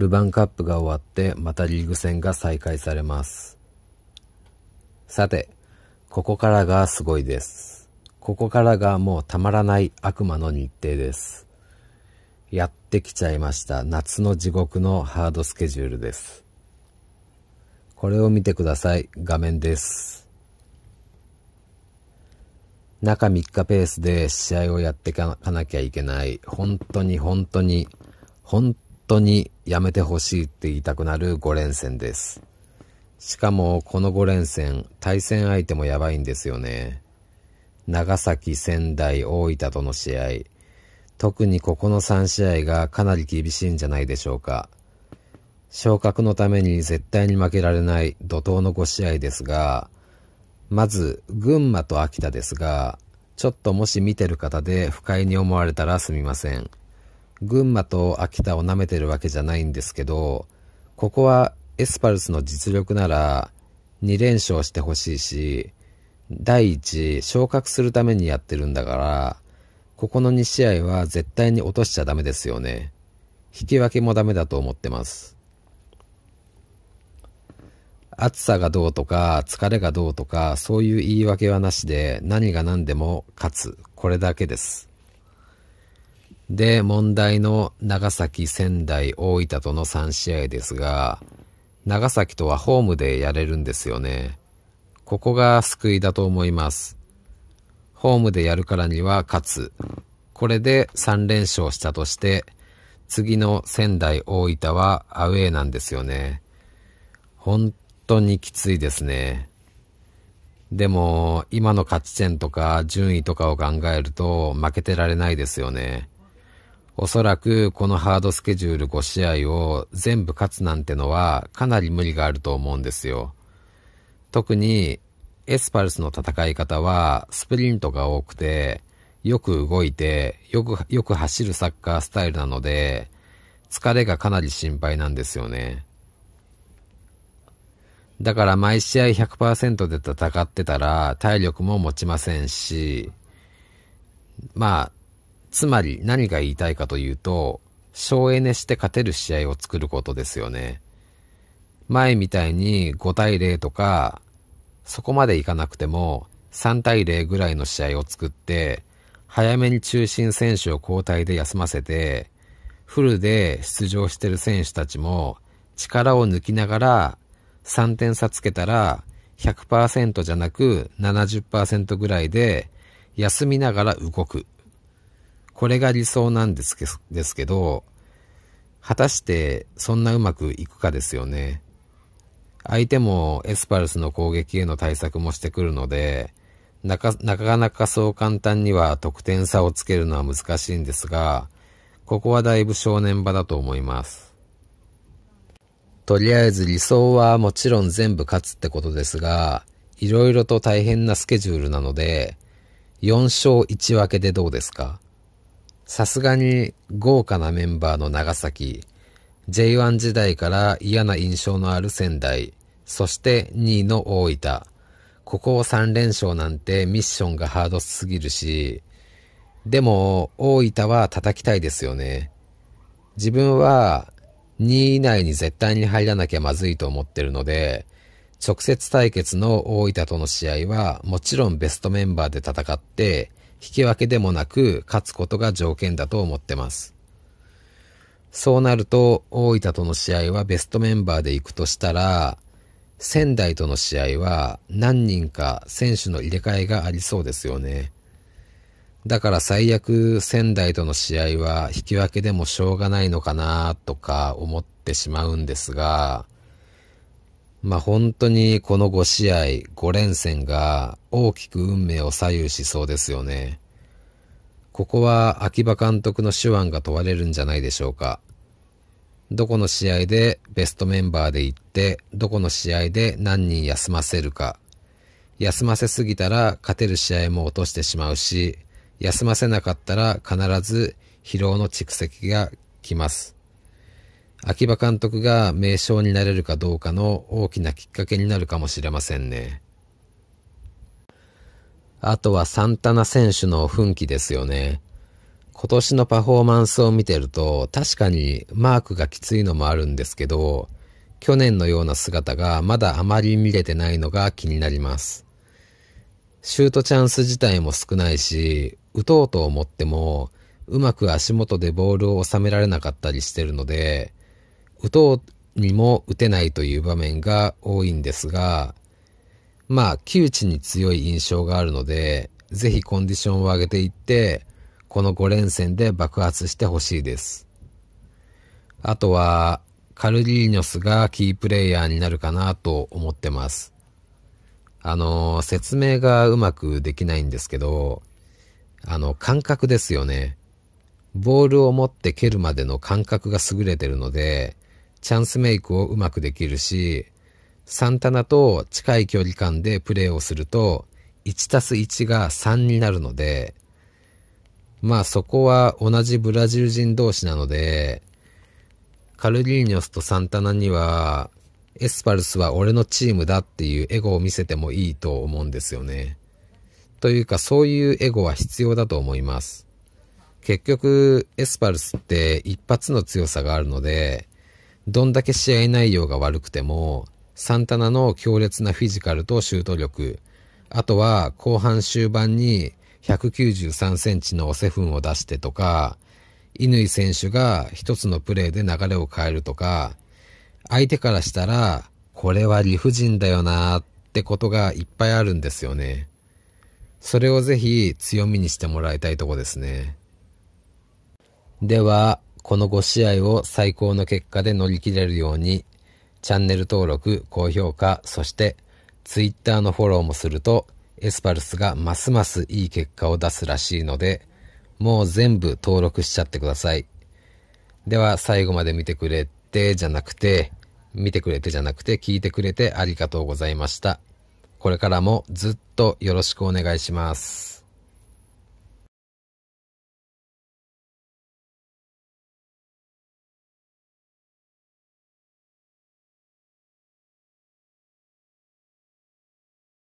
ルヴァンカップが終わってまたリーグ戦が再開されます。さて、ここからがすごいです。ここからがもうたまらない悪魔の日程です。やってきちゃいました。夏の地獄のハードスケジュールです。これを見てください。画面です。中3日ペースで試合をやっていかなきゃいけない。本当に本当に、本当にやめてほしいって言いたくなる5連戦です。しかもこの5連戦、対戦相手もやばいんですよね。長崎、仙台、大分との試合。特にここの3試合がかなり厳しいんじゃないでしょうか。昇格のために絶対に負けられない怒涛の5試合ですが、まず、群馬と秋田ですが、ちょっともし見てる方で不快に思われたらすみません。群馬と秋田を舐めてるわけじゃないんですけど、ここはエスパルスの実力なら2連勝してほしいし、第一、昇格するためにやってるんだから、ここの2試合は絶対に落としちゃダメですよね。引き分けもダメだと思ってます。暑さがどうとか、疲れがどうとか、そういう言い訳はなしで、何が何でも勝つ。これだけです。で、問題の長崎、仙台、大分との3試合ですが、長崎とはホームでやれるんですよね。ここが救いだと思います。ホームでやるからには勝つ。これで3連勝したとして、次の仙台、大分はアウェーなんですよね。本当にきついですね。でも、今の勝ち点とか順位とかを考えると負けてられないですよね。おそらくこのハードスケジュール5試合を全部勝つなんてのはかなり無理があると思うんですよ。特にエスパルスの戦い方はスプリントが多くて、よく動いて、よく、よく走るサッカースタイルなので、疲れがかなり心配なんですよね。だから毎試合100%で戦ってたら体力も持ちませんし、まあ、つまり何が言いたいかというと、省エネして勝てる試合を作ることですよね。前みたいに5対0とか、そこまでいかなくても3対0ぐらいの試合を作って、早めに中心選手を交代で休ませて、フルで出場してる選手たちも力を抜きながら3点差つけたら100%じゃなく70%ぐらいで休みながら動くこれが理想なんですけですけど、果たしてそんなうまくいくかですよね。相手もエスパルスの攻撃への対策もしてくるので、なかなかそう簡単には得点差をつけるのは難しいんですが、ここはだいぶ正念場だと思います。とりあえず理想はもちろん全部勝つってことですが、いろいろと大変なスケジュールなので、4勝1分けでどうですかさすがに豪華なメンバーの長崎、J1 時代から嫌な印象のある仙台、そして2位の大分。ここを3連勝なんてミッションがハードすぎるし、でも大分は叩きたいですよね。自分は2位以内に絶対に入らなきゃまずいと思ってるので、直接対決の大分との試合はもちろんベストメンバーで戦って、引き分けでもなく勝つことが条件だと思ってます。そうなると、大分との試合はベストメンバーで行くとしたら、仙台との試合は何人か選手の入れ替えがありそうですよね。だから最悪仙台との試合は引き分けでもしょうがないのかなとか思ってしまうんですが、まあ、本当にこの5試合、5連戦が大きく運命を左右しそうですよね。ここは秋葉監督の手腕が問われるんじゃないでしょうか。どこの試合でベストメンバーで行って、どこの試合で何人休ませるか。休ませすぎたら勝てる試合も落としてしまうし、休ませなかったら必ず疲労の蓄積が来ます。秋葉監督が名将になれるかどうかの大きなきっかけになるかもしれませんね。あとはサンタナ選手の奮起ですよね。今年のパフォーマンスを見てると確かにマークがきついのもあるんですけど、去年のような姿がまだあまり見れてないのが気になります。シュートチャンス自体も少ないし、打とうと思ってもうまく足元でボールを収められなかったりしてるので、打とうにも打てないという場面が多いんですが、まあ、窮地に強い印象があるので、ぜひコンディションを上げていって、この5連戦で爆発してほしいです。あとは、カルリーニョスがキープレイヤーになるかなと思ってます。あの、説明がうまくできないんですけど、あの、感覚ですよね。ボールを持って蹴るまでの感覚が優れてるので、チャンスメイクをうまくできるし、サンタナと近い距離感でプレーをすると、1たす1が3になるので、まあそこは同じブラジル人同士なので、カルリーニョスとサンタナには、エスパルスは俺のチームだっていうエゴを見せてもいいと思うんですよね。というかそういうエゴは必要だと思います。結局、エスパルスって一発の強さがあるので、どんだけ試合内容が悪くても、サンタナの強烈なフィジカルとシュート力、あとは後半終盤に193センチのセフンを出してとか、乾選手が一つのプレーで流れを変えるとか、相手からしたら、これは理不尽だよなーってことがいっぱいあるんですよね。それをぜひ強みにしてもらいたいとこですね。では、この5試合を最高の結果で乗り切れるように、チャンネル登録、高評価、そして Twitter のフォローもすると、エスパルスがますますいい結果を出すらしいので、もう全部登録しちゃってください。では最後まで見てくれてじゃなくて、見てくれてじゃなくて聞いてくれてありがとうございました。これからもずっとよろしくお願いします。